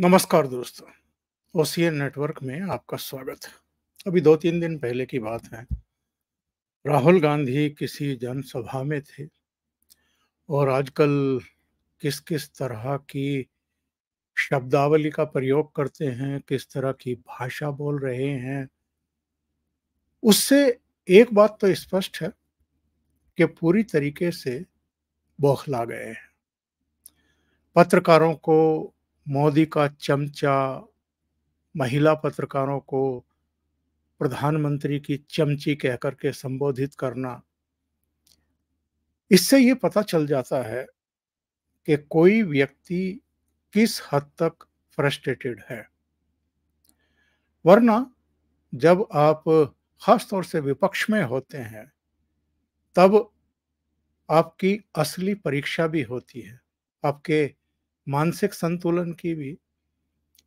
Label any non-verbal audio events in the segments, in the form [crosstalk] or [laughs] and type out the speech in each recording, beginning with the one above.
नमस्कार दोस्तों OCN network में आपका स्वागत है अभी दो तीन दिन पहले की बात है राहुल गांधी किसी जनसभा में थे और आजकल किस किस तरह की शब्दावली का प्रयोग करते हैं किस तरह की भाषा बोल रहे हैं उससे एक बात तो स्पष्ट है कि पूरी तरीके से बौखला गए हैं पत्रकारों को मोदी का चमचा महिला पत्रकारों को प्रधानमंत्री की चमची कहकर के संबोधित करना इससे ये पता चल जाता है कि कोई व्यक्ति किस हद तक फ्रस्ट्रेटेड है वरना जब आप खास तौर से विपक्ष में होते हैं तब आपकी असली परीक्षा भी होती है आपके मानसिक संतुलन की भी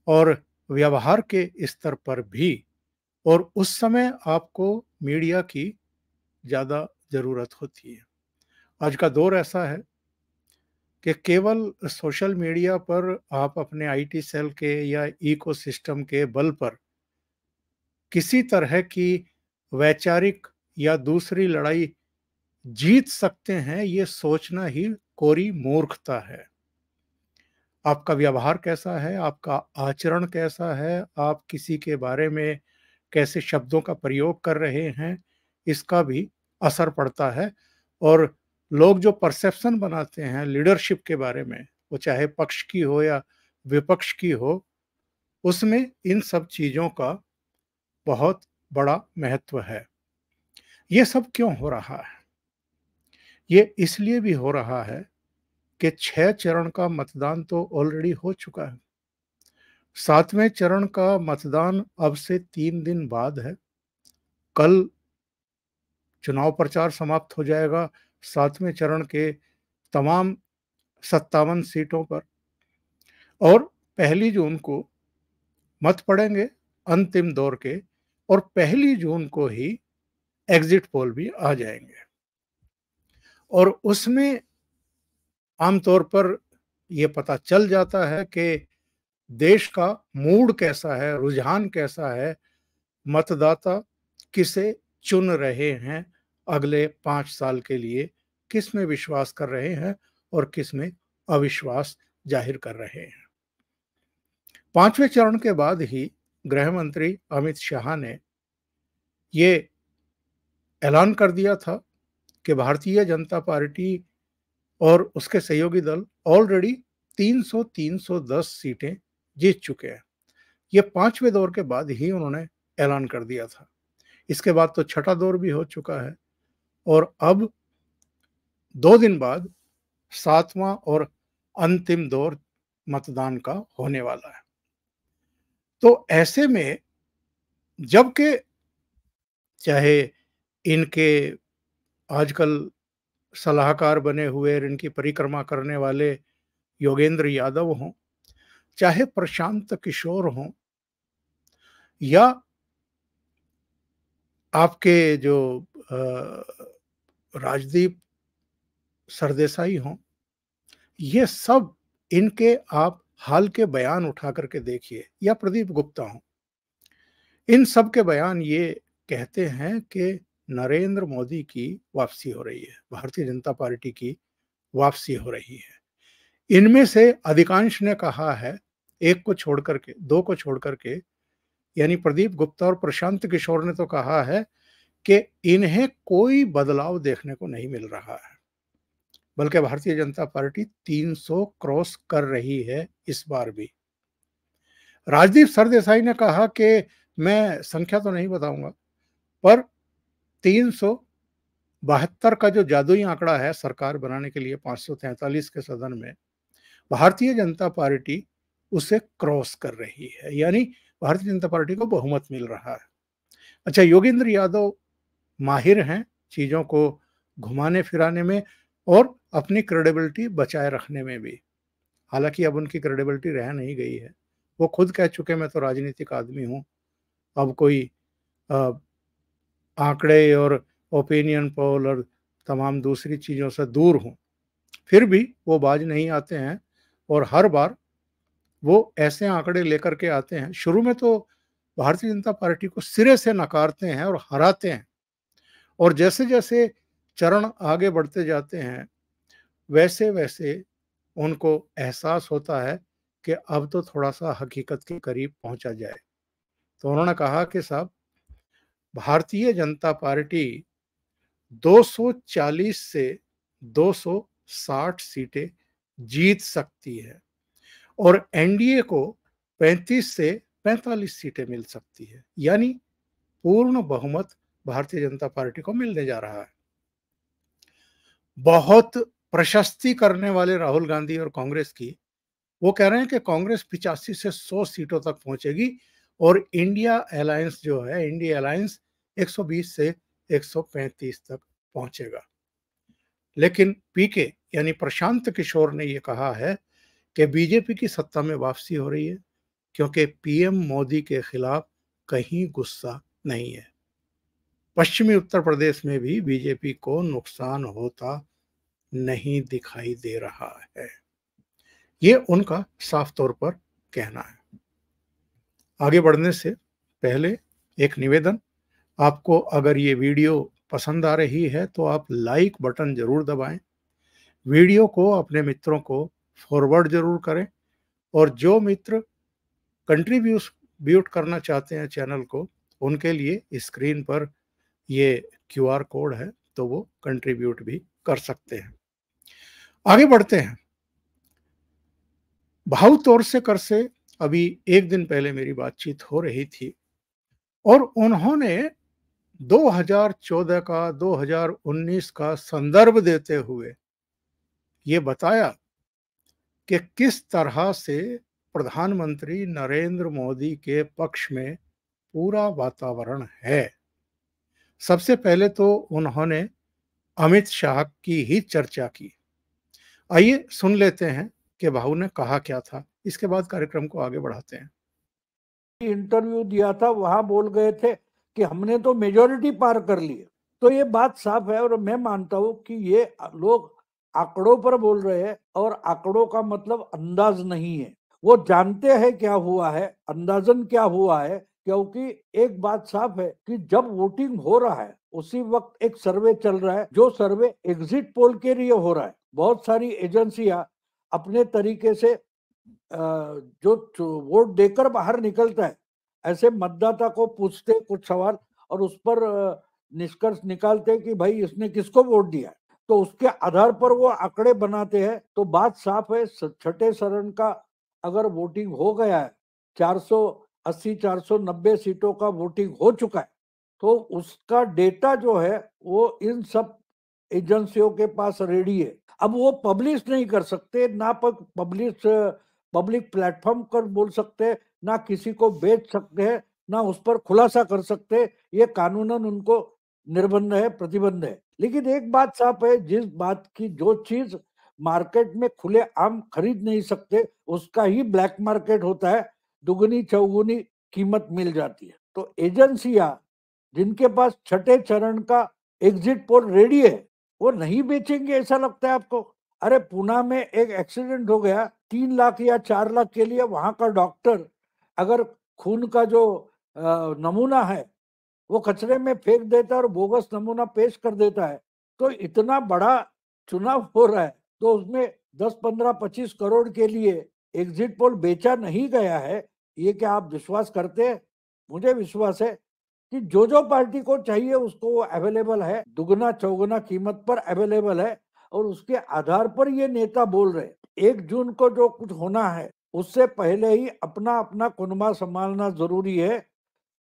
और व्यवहार के स्तर पर भी और उस समय आपको मीडिया की ज़्यादा ज़रूरत होती है आज का दौर ऐसा है कि केवल सोशल मीडिया पर आप अपने आईटी सेल के या इकोसिस्टम के बल पर किसी तरह की वैचारिक या दूसरी लड़ाई जीत सकते हैं ये सोचना ही कोरी मूर्खता है आपका व्यवहार कैसा है आपका आचरण कैसा है आप किसी के बारे में कैसे शब्दों का प्रयोग कर रहे हैं इसका भी असर पड़ता है और लोग जो परसेप्शन बनाते हैं लीडरशिप के बारे में वो चाहे पक्ष की हो या विपक्ष की हो उसमें इन सब चीज़ों का बहुत बड़ा महत्व है ये सब क्यों हो रहा है ये इसलिए भी हो रहा है कि छह चरण का मतदान तो ऑलरेडी हो चुका है सातवें चरण का मतदान अब से तीन दिन बाद है कल चुनाव प्रचार समाप्त हो जाएगा सातवें चरण के तमाम सत्तावन सीटों पर और पहली जून को मत पड़ेंगे अंतिम दौर के और पहली जून को ही एग्जिट पोल भी आ जाएंगे और उसमें आमतौर पर यह पता चल जाता है कि देश का मूड कैसा है रुझान कैसा है मतदाता किसे चुन रहे हैं अगले पांच साल के लिए किस में विश्वास कर रहे हैं और किस में अविश्वास जाहिर कर रहे हैं पांचवें चरण के बाद ही गृह मंत्री अमित शाह ने ये ऐलान कर दिया था कि भारतीय जनता पार्टी और उसके सहयोगी दल ऑलरेडी 300-310 सीटें जीत चुके हैं ये पांचवे दौर के बाद ही उन्होंने ऐलान कर दिया था इसके बाद तो छठा दौर भी हो चुका है और अब दो दिन बाद सातवां और अंतिम दौर मतदान का होने वाला है तो ऐसे में जबकि चाहे इनके आजकल सलाहकार बने हुए और इनकी परिक्रमा करने वाले योगेंद्र यादव हों चाहे प्रशांत किशोर हों या आपके जो राजदीप सरदेसाई हों ये सब इनके आप हाल के बयान उठा करके देखिए या प्रदीप गुप्ता हों इन सब के बयान ये कहते हैं कि नरेंद्र मोदी की वापसी हो रही है भारतीय जनता पार्टी की वापसी हो रही है इनमें से अधिकांश ने कहा है एक को छोड़कर के दो को छोड़कर के यानी प्रदीप गुप्ता और प्रशांत किशोर ने तो कहा है कि इन्हें कोई बदलाव देखने को नहीं मिल रहा है बल्कि भारतीय जनता पार्टी 300 क्रॉस कर रही है इस बार भी राजदीप सरदेसाई ने कहा कि मैं संख्या तो नहीं बताऊंगा पर तीन बहत्तर का जो जादुई आंकड़ा है सरकार बनाने के लिए पाँच के सदन में भारतीय जनता पार्टी उसे क्रॉस कर रही है यानी भारतीय जनता पार्टी को बहुमत मिल रहा है अच्छा योगेंद्र यादव माहिर हैं चीज़ों को घुमाने फिराने में और अपनी क्रेडिबिलिटी बचाए रखने में भी हालांकि अब उनकी क्रेडिबिलिटी रह नहीं गई है वो खुद कह चुके मैं तो राजनीतिक आदमी हूँ अब कोई आ, आंकड़े और ओपिनियन पोल और तमाम दूसरी चीज़ों से दूर हों फिर भी वो बाज नहीं आते हैं और हर बार वो ऐसे आंकड़े लेकर के आते हैं शुरू में तो भारतीय जनता पार्टी को सिरे से नकारते हैं और हराते हैं और जैसे जैसे चरण आगे बढ़ते जाते हैं वैसे वैसे उनको एहसास होता है कि अब तो थोड़ा सा हकीकत के करीब पहुंचा जाए तो उन्होंने कहा कि साहब भारतीय जनता पार्टी 240 से 260 सीटें जीत सकती है और एनडीए को 35 से 45 सीटें मिल सकती है यानी पूर्ण बहुमत भारतीय जनता पार्टी को मिलने जा रहा है बहुत प्रशस्ति करने वाले राहुल गांधी और कांग्रेस की वो कह रहे हैं कि कांग्रेस पिचासी से 100 सीटों तक पहुंचेगी और इंडिया अलायंस जो है इंडिया अलायंस 120 से 135 तक पहुंचेगा लेकिन पीके यानी प्रशांत किशोर ने यह कहा है कि बीजेपी की सत्ता में वापसी हो रही है क्योंकि पीएम मोदी के खिलाफ कहीं गुस्सा नहीं है पश्चिमी उत्तर प्रदेश में भी बीजेपी को नुकसान होता नहीं दिखाई दे रहा है ये उनका साफ तौर पर कहना है आगे बढ़ने से पहले एक निवेदन आपको अगर ये वीडियो पसंद आ रही है तो आप लाइक बटन जरूर दबाएं वीडियो को अपने मित्रों को फॉरवर्ड जरूर करें और जो मित्र कंट्रीब्यूस ब्यूट करना चाहते हैं चैनल को उनके लिए स्क्रीन पर ये क्यूआर कोड है तो वो कंट्रीब्यूट भी कर सकते हैं आगे बढ़ते हैं भाव तौर से कर से अभी एक दिन पहले मेरी बातचीत हो रही थी और उन्होंने 2014 का 2019 का संदर्भ देते हुए ये बताया कि किस तरह से प्रधानमंत्री नरेंद्र मोदी के पक्ष में पूरा वातावरण है सबसे पहले तो उन्होंने अमित शाह की ही चर्चा की आइए सुन लेते हैं कि भाऊ ने कहा क्या था इसके बाद कार्यक्रम को आगे बढ़ाते हैं इंटरव्यू दिया था वहां बोल गए थे कि हमने तो मेजोरिटी पार कर लिए तो ये बात साफ है और मैं मानता हूँ कि ये लोग आंकड़ों पर बोल रहे हैं और आंकड़ों का मतलब अंदाज नहीं है वो जानते हैं क्या हुआ है अंदाजन क्या हुआ है क्योंकि एक बात साफ है कि जब वोटिंग हो रहा है उसी वक्त एक सर्वे चल रहा है जो सर्वे एग्जिट पोल के लिए हो रहा है बहुत सारी एजेंसियां अपने तरीके से जो वोट देकर बाहर निकलता है ऐसे मतदाता को पूछते कुछ सवाल और उस पर निष्कर्ष निकालते कि भाई इसने किसको वोट दिया तो उसके आधार पर वो आंकड़े बनाते हैं तो बात साफ है छठे शरण का अगर वोटिंग हो गया है 480 490 सीटों का वोटिंग हो चुका है तो उसका डेटा जो है वो इन सब एजेंसियों के पास रेडी है अब वो पब्लिश नहीं कर सकते ना पब्लिश पब्लिक प्लेटफॉर्म कर बोल सकते ना किसी को बेच सकते हैं ना उस पर खुलासा कर सकते ये कानूनन उनको निर्बंध है प्रतिबंध है लेकिन एक बात साफ है जिस बात की जो चीज मार्केट में खुले आम खरीद नहीं सकते उसका ही ब्लैक मार्केट होता है दुगुनी चौगुनी कीमत मिल जाती है तो एजेंसियां जिनके पास छठे चरण का एग्जिट पोल रेडी है वो नहीं बेचेंगे ऐसा लगता है आपको अरे पुणे में एक एक्सीडेंट हो गया तीन लाख या चार लाख के लिए वहां का डॉक्टर अगर खून का जो नमूना है वो कचरे में फेंक देता है और बोगस नमूना पेश कर देता है तो इतना बड़ा चुनाव हो रहा है तो उसमें दस पंद्रह पच्चीस करोड़ के लिए एग्जिट पोल बेचा नहीं गया है ये क्या आप विश्वास करते हैं मुझे विश्वास है कि जो जो पार्टी को चाहिए उसको वो अवेलेबल है दुगना चौगुना कीमत पर अवेलेबल है और उसके आधार पर ये नेता बोल रहे एक जून को जो कुछ होना है उससे पहले ही अपना अपना कुनबा संभालना जरूरी है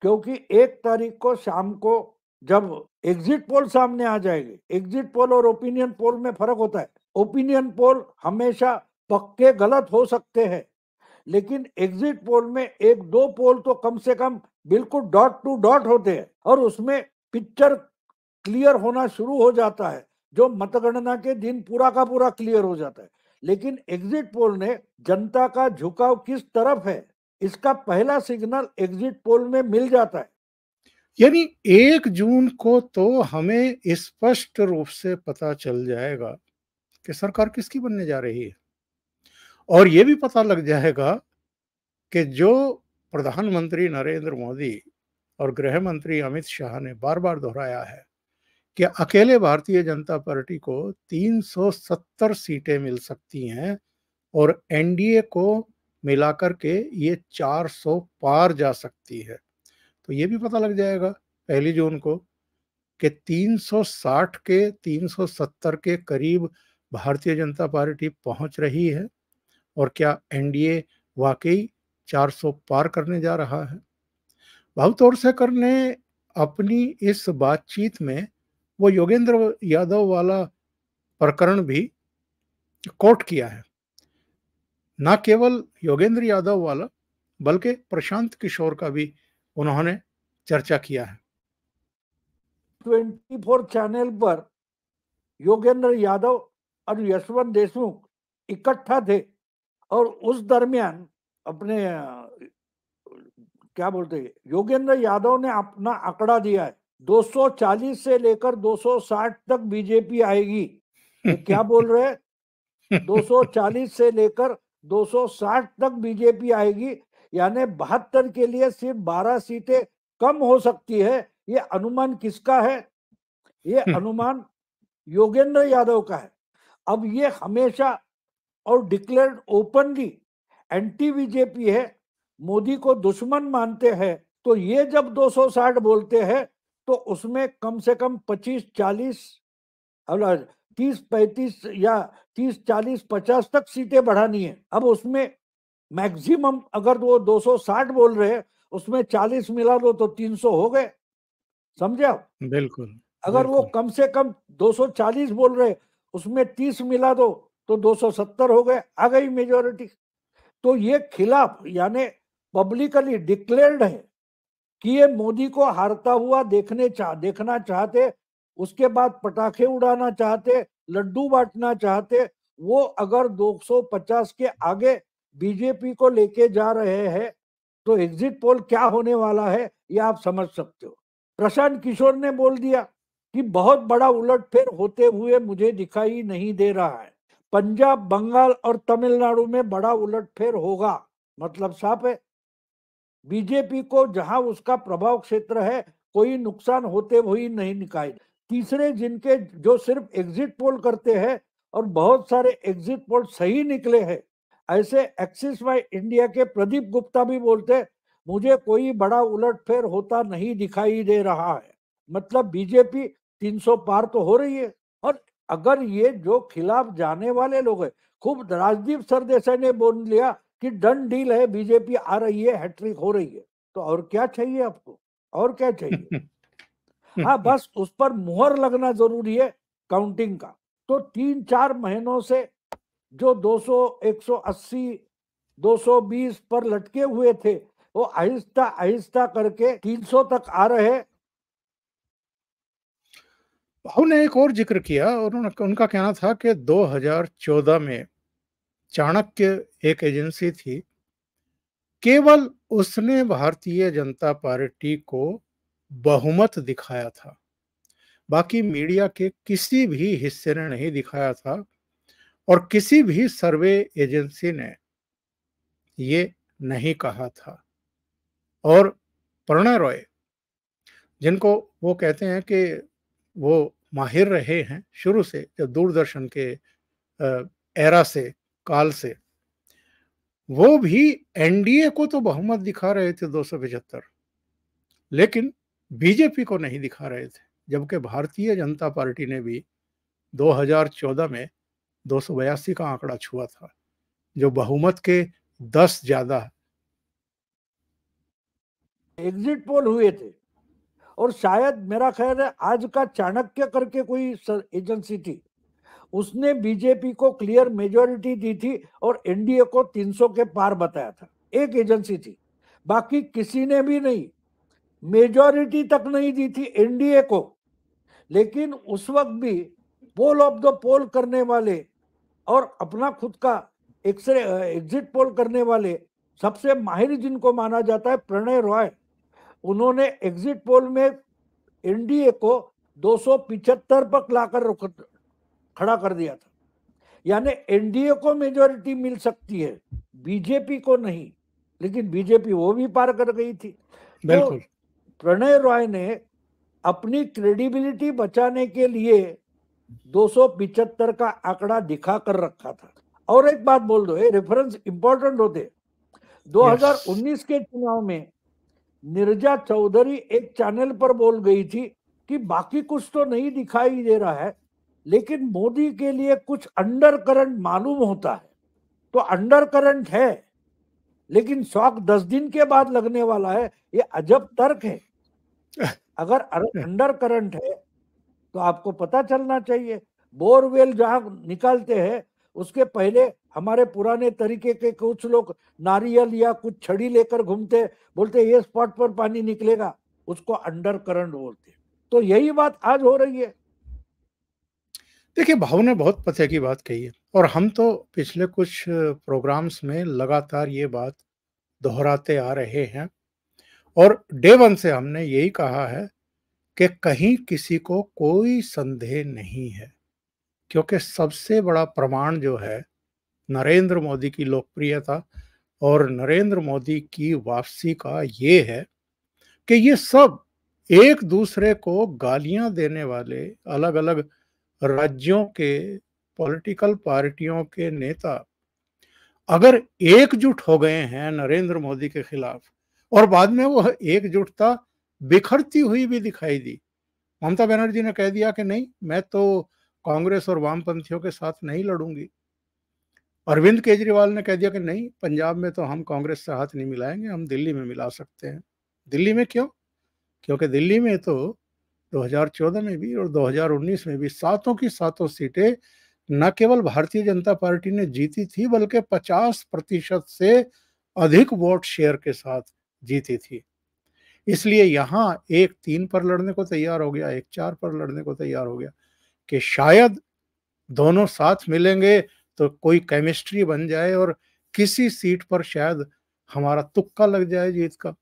क्योंकि एक तारीख को शाम को जब एग्जिट पोल सामने आ जाएगी एग्जिट पोल और ओपिनियन पोल में फर्क होता है ओपिनियन पोल हमेशा पक्के गलत हो सकते हैं लेकिन एग्जिट पोल में एक दो पोल तो कम से कम बिल्कुल डॉट टू डॉट होते हैं और उसमें पिक्चर क्लियर होना शुरू हो जाता है जो मतगणना के दिन पूरा का पूरा क्लियर हो जाता है लेकिन एग्जिट पोल ने जनता का झुकाव किस तरफ है इसका पहला सिग्नल एग्जिट पोल में मिल जाता है यानी एक जून को तो हमें स्पष्ट रूप से पता चल जाएगा कि सरकार किसकी बनने जा रही है और ये भी पता लग जाएगा कि जो प्रधानमंत्री नरेंद्र मोदी और गृह मंत्री अमित शाह ने बार बार दोहराया है कि अकेले भारतीय जनता पार्टी को 370 सीटें मिल सकती हैं और एनडीए को मिलाकर के ये 400 पार जा सकती है तो ये भी पता लग जाएगा पहली जून को कि 360 के 370 के करीब भारतीय जनता पार्टी पहुंच रही है और क्या एनडीए वाकई 400 पार करने जा रहा है और से करने अपनी इस बातचीत में वो योगेंद्र यादव वाला प्रकरण भी कोर्ट किया है ना केवल योगेंद्र यादव वाला बल्कि प्रशांत किशोर का भी उन्होंने चर्चा किया है 24 चैनल पर योगेंद्र यादव और यशवंत देशमुख इकट्ठा थे और उस दरमियान अपने क्या बोलते योगेंद्र यादव ने अपना आंकड़ा दिया है 240 से लेकर 260 तक बीजेपी आएगी तो क्या [laughs] बोल रहे हैं 240 से लेकर 260 तक बीजेपी आएगी यानी बहत्तर के लिए सिर्फ 12 सीटें कम हो सकती है ये अनुमान किसका है ये हम्म। अनुमान योगेंद्र यादव का है अब ये हमेशा और डिक्लेयर ओपनली एंटी बीजेपी है मोदी को दुश्मन मानते हैं तो ये जब 260 बोलते हैं तो उसमें कम से कम पच्चीस चालीस तीस पैंतीस या तीस चालीस पचास तक सीटें बढ़ानी है अब उसमें मैक्सिमम अगर वो 260 बोल रहे उसमें 40 मिला दो तो 300 हो गए समझे आप बिल्कुल अगर बिल्कुल। वो कम से कम 240 बोल रहे उसमें 30 मिला दो तो 270 हो गए आ गई मेजोरिटी तो ये खिलाफ यानी पब्लिकली डिक्लेयर्ड है कि ये मोदी को हारता हुआ देखने चाह देखना चाहते उसके बाद पटाखे उड़ाना चाहते लड्डू बांटना चाहते वो अगर 250 के आगे बीजेपी को लेके जा रहे हैं तो एग्जिट पोल क्या होने वाला है ये आप समझ सकते हो प्रशांत किशोर ने बोल दिया कि बहुत बड़ा उलटफेर होते हुए मुझे दिखाई नहीं दे रहा है पंजाब बंगाल और तमिलनाडु में बड़ा उलटफेर होगा मतलब साफ है बीजेपी को जहां उसका प्रभाव क्षेत्र है कोई नुकसान होते हुए नहीं निकाय तीसरे जिनके जो सिर्फ एग्जिट पोल करते हैं और बहुत सारे एग्जिट पोल सही निकले हैं ऐसे एक्सिस वाई इंडिया के प्रदीप गुप्ता भी बोलते मुझे कोई बड़ा उलटफेर होता नहीं दिखाई दे रहा है मतलब बीजेपी 300 पार तो हो रही है और अगर ये जो खिलाफ जाने वाले लोग हैं खूब राजदीप सरदेसाई ने बोल लिया कि डन डील है बीजेपी आ रही है हैट्रिक हो रही है तो और क्या चाहिए आपको और क्या चाहिए हाँ बस [laughs] उस पर मुहर लगना जरूरी है काउंटिंग का तो तीन चार महीनों से जो 200 180 220 पर लटके हुए थे वो आहिस्ता आहिस्ता करके 300 तक आ रहे भाव ने एक और जिक्र किया और उनका कहना था कि 2014 में चाणक्य एक एजेंसी थी केवल उसने भारतीय जनता पार्टी को बहुमत दिखाया था बाकी मीडिया के किसी भी हिस्से ने नहीं दिखाया था और किसी भी सर्वे एजेंसी ने ये नहीं कहा था और प्रणय रॉय जिनको वो कहते हैं कि वो माहिर रहे हैं शुरू से जब दूरदर्शन के एरा से काल से वो भी एनडीए को तो बहुमत दिखा रहे थे दो लेकिन बीजेपी को नहीं दिखा रहे थे जबकि भारतीय जनता पार्टी ने भी 2014 में दो का आंकड़ा छुआ था जो बहुमत के 10 ज्यादा एग्जिट पोल हुए थे और शायद मेरा ख्याल है आज का चाणक्य करके कोई एजेंसी थी उसने बीजेपी को क्लियर मेजोरिटी दी थी और एनडीए को 300 के पार बताया था एक एजेंसी थी बाकी किसी ने भी नहीं मेजोरिटी तक नहीं दी थी एनडीए को लेकिन उस वक्त भी पोल ऑफ द पोल करने वाले और अपना खुद का एक्सरे एग्जिट पोल करने वाले सबसे माहिर जिनको माना जाता है प्रणय रॉय उन्होंने एग्जिट पोल में एनडीए को दो पर लाकर खड़ा कर दिया था यानी एनडीए को मेजोरिटी मिल सकती है बीजेपी को नहीं लेकिन बीजेपी वो भी पार कर गई थी तो प्रणय रॉय ने अपनी क्रेडिबिलिटी बचाने के लिए दो का आंकड़ा दिखा कर रखा था और एक बात बोल दो रेफरेंस इंपॉर्टेंट होते 2019 के चुनाव में निर्जा चौधरी एक चैनल पर बोल गई थी कि बाकी कुछ तो नहीं दिखाई दे रहा है लेकिन मोदी के लिए कुछ अंडर करंट मालूम होता है तो अंडर करंट है लेकिन शौक दस दिन के बाद लगने वाला है ये अजब तर्क है [laughs] अगर अंडर करंट है तो आपको पता चलना चाहिए बोरवेल जहां निकालते हैं उसके पहले हमारे पुराने तरीके के कुछ लोग नारियल या कुछ छड़ी लेकर घूमते बोलते ये स्पॉट पर पानी निकलेगा उसको अंडर करंट बोलते तो यही बात आज हो रही है देखिए भाव ने बहुत पते की बात कही है और हम तो पिछले कुछ प्रोग्राम्स में लगातार ये बात दोहराते आ रहे हैं और डे वन से हमने यही कहा है कि कहीं किसी को कोई संदेह नहीं है क्योंकि सबसे बड़ा प्रमाण जो है नरेंद्र मोदी की लोकप्रियता और नरेंद्र मोदी की वापसी का ये है कि ये सब एक दूसरे को गालियां देने वाले अलग अलग राज्यों के पॉलिटिकल पार्टियों के नेता अगर एकजुट हो गए हैं नरेंद्र मोदी के खिलाफ और बाद में वह एकजुटता बिखरती हुई भी दिखाई दी ममता बनर्जी ने कह दिया कि नहीं मैं तो कांग्रेस और वामपंथियों के साथ नहीं लड़ूंगी अरविंद केजरीवाल ने कह दिया कि नहीं पंजाब में तो हम कांग्रेस से हाथ नहीं मिलाएंगे हम दिल्ली में मिला सकते हैं दिल्ली में क्यों क्योंकि दिल्ली में तो 2014 में भी और 2019 में भी सातों की सातों सीटें न केवल भारतीय जनता पार्टी ने जीती थी बल्कि 50 प्रतिशत से अधिक वोट शेयर के साथ जीती थी इसलिए यहाँ एक तीन पर लड़ने को तैयार हो गया एक चार पर लड़ने को तैयार हो गया कि शायद दोनों साथ मिलेंगे तो कोई केमिस्ट्री बन जाए और किसी सीट पर शायद हमारा तुक्का लग जाए जीत का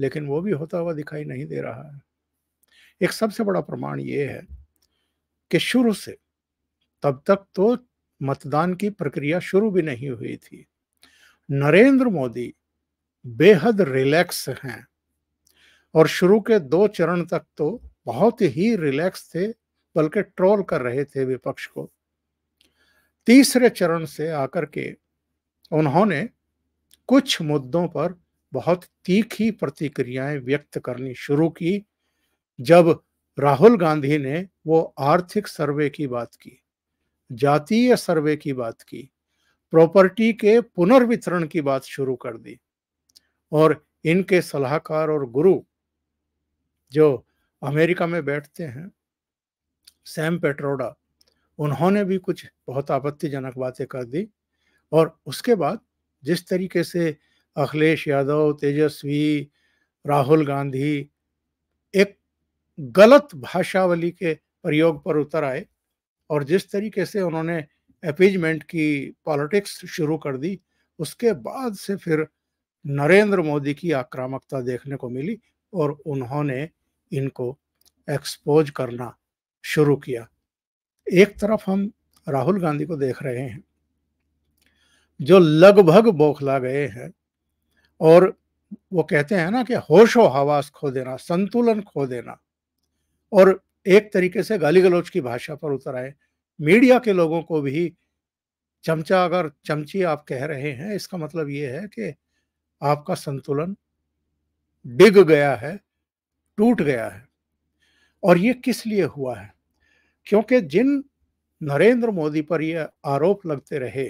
लेकिन वो भी होता हुआ दिखाई नहीं दे रहा है एक सबसे बड़ा प्रमाण ये है कि शुरू से तब तक तो मतदान की प्रक्रिया शुरू भी नहीं हुई थी नरेंद्र मोदी बेहद रिलैक्स हैं और शुरू के दो चरण तक तो बहुत ही रिलैक्स थे बल्कि ट्रोल कर रहे थे विपक्ष को तीसरे चरण से आकर के उन्होंने कुछ मुद्दों पर बहुत तीखी प्रतिक्रियाएं व्यक्त करनी शुरू की जब राहुल गांधी ने वो आर्थिक सर्वे की बात की जातीय सर्वे की बात की प्रॉपर्टी के पुनर्वितरण की बात शुरू कर दी और इनके सलाहकार और गुरु जो अमेरिका में बैठते हैं सैम पेट्रोडा उन्होंने भी कुछ बहुत आपत्तिजनक बातें कर दी और उसके बाद जिस तरीके से अखिलेश यादव तेजस्वी राहुल गांधी एक गलत भाषावली के प्रयोग पर उतर आए और जिस तरीके से उन्होंने अपीजमेंट की पॉलिटिक्स शुरू कर दी उसके बाद से फिर नरेंद्र मोदी की आक्रामकता देखने को मिली और उन्होंने इनको एक्सपोज करना शुरू किया एक तरफ हम राहुल गांधी को देख रहे हैं जो लगभग बौखला गए हैं और वो कहते हैं ना कि होशो हवास खो देना संतुलन खो देना और एक तरीके से गाली गलौज की भाषा पर उतर आए मीडिया के लोगों को भी चमचा अगर चमची आप कह रहे हैं इसका मतलब ये है कि आपका संतुलन डिग गया है टूट गया है और ये किस लिए हुआ है क्योंकि जिन नरेंद्र मोदी पर ये आरोप लगते रहे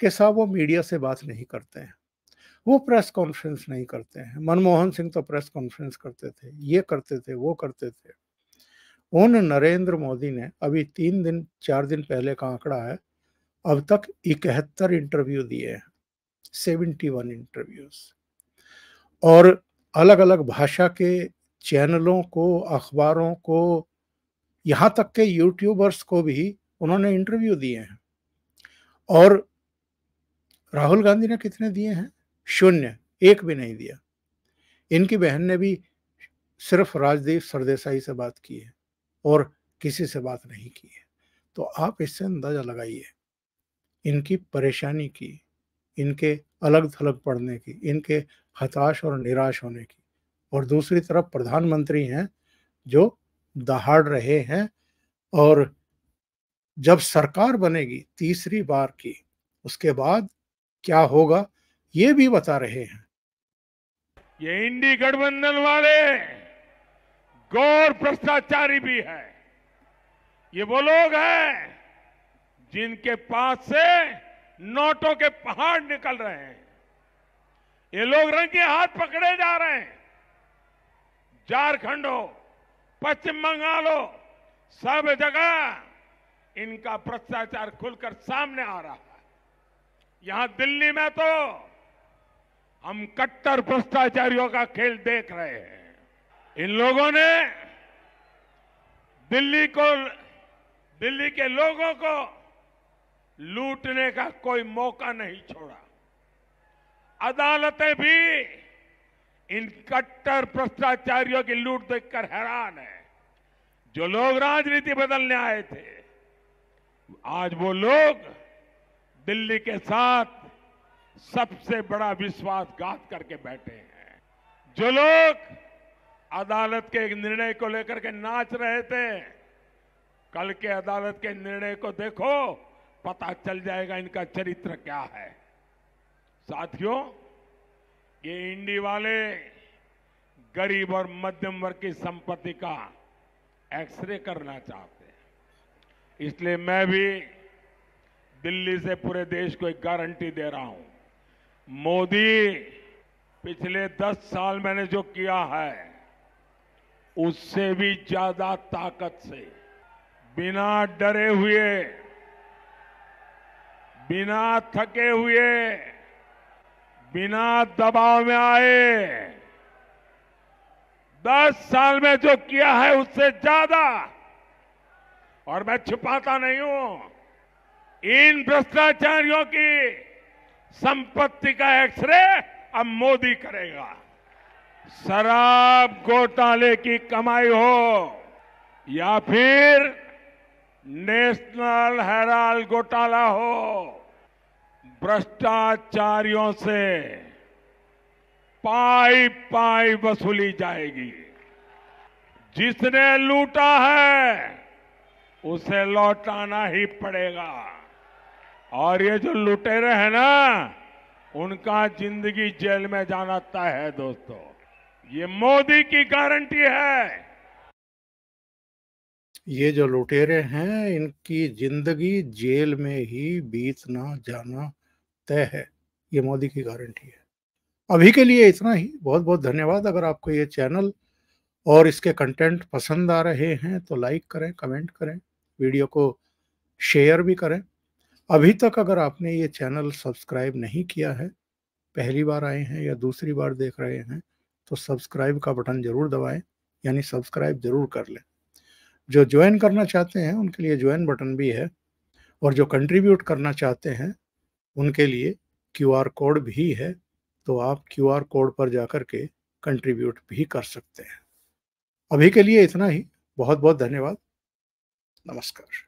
कि साहब वो मीडिया से बात नहीं करते हैं वो प्रेस कॉन्फ्रेंस नहीं करते हैं मनमोहन सिंह तो प्रेस कॉन्फ्रेंस करते थे ये करते थे वो करते थे उन नरेंद्र मोदी ने अभी तीन दिन चार दिन पहले का आंकड़ा है अब तक इकहत्तर इंटरव्यू दिए हैं सेवेंटी वन इंटरव्यूज और अलग अलग भाषा के चैनलों को अखबारों को यहाँ तक के यूट्यूबर्स को भी उन्होंने इंटरव्यू दिए हैं और राहुल गांधी ने कितने दिए हैं शून्य एक भी नहीं दिया इनकी बहन ने भी सिर्फ राजदीप सरदेसाई से बात की है और किसी से बात नहीं की है तो आप इससे अंदाजा लगाइए इनकी परेशानी की इनके अलग थलग पड़ने की इनके हताश और निराश होने की और दूसरी तरफ प्रधानमंत्री हैं जो दहाड़ रहे हैं और जब सरकार बनेगी तीसरी बार की उसके बाद क्या होगा ये भी बता रहे हैं ये इंडी गठबंधन वाले गौर भ्रष्टाचारी भी है ये वो लोग हैं जिनके पास से नोटों के पहाड़ निकल रहे हैं ये लोग रंगे हाथ पकड़े जा रहे हैं झारखंड हो पश्चिम बंगाल हो सब जगह इनका भ्रष्टाचार खुलकर सामने आ रहा है यहां दिल्ली में तो हम कट्टर भ्रष्टाचारियों का खेल देख रहे हैं इन लोगों ने दिल्ली को दिल्ली के लोगों को लूटने का कोई मौका नहीं छोड़ा अदालतें भी इन कट्टर भ्रष्टाचारियों की लूट देखकर हैरान है जो लोग राजनीति बदलने आए थे आज वो लोग दिल्ली के साथ सबसे बड़ा विश्वासघात करके बैठे हैं जो लोग अदालत के एक निर्णय को लेकर के नाच रहे थे कल के अदालत के निर्णय को देखो पता चल जाएगा इनका चरित्र क्या है साथियों ये इंडी वाले गरीब और मध्यम वर्ग की संपत्ति का एक्सरे करना चाहते हैं इसलिए मैं भी दिल्ली से पूरे देश को एक गारंटी दे रहा हूं मोदी पिछले दस साल मैंने जो किया है उससे भी ज्यादा ताकत से बिना डरे हुए बिना थके हुए बिना दबाव में आए दस साल में जो किया है उससे ज्यादा और मैं छिपाता नहीं हूं इन भ्रष्टाचारियों की संपत्ति का एक्सरे अब मोदी करेगा शराब घोटाले की कमाई हो या फिर नेशनल हेराल घोटाला हो भ्रष्टाचारियों से पाई पाई वसूली जाएगी जिसने लूटा है उसे लौटाना ही पड़ेगा और ये जो लुटेरे हैं ना उनका जिंदगी जेल में जाना तय है दोस्तों ये मोदी की गारंटी है ये जो लुटेरे हैं इनकी जिंदगी जेल में ही बीतना जाना तय है ये मोदी की गारंटी है अभी के लिए इतना ही बहुत बहुत धन्यवाद अगर आपको ये चैनल और इसके कंटेंट पसंद आ रहे हैं तो लाइक करें कमेंट करें वीडियो को शेयर भी करें अभी तक अगर आपने ये चैनल सब्सक्राइब नहीं किया है पहली बार आए हैं या दूसरी बार देख रहे हैं तो सब्सक्राइब का बटन ज़रूर दबाएं यानी सब्सक्राइब ज़रूर कर लें जो ज्वाइन करना चाहते हैं उनके लिए ज्वाइन बटन भी है और जो कंट्रीब्यूट करना चाहते हैं उनके लिए क्यूआर कोड भी है तो आप क्यूआर कोड पर जाकर के कंट्रीब्यूट भी कर सकते हैं अभी के लिए इतना ही बहुत बहुत धन्यवाद नमस्कार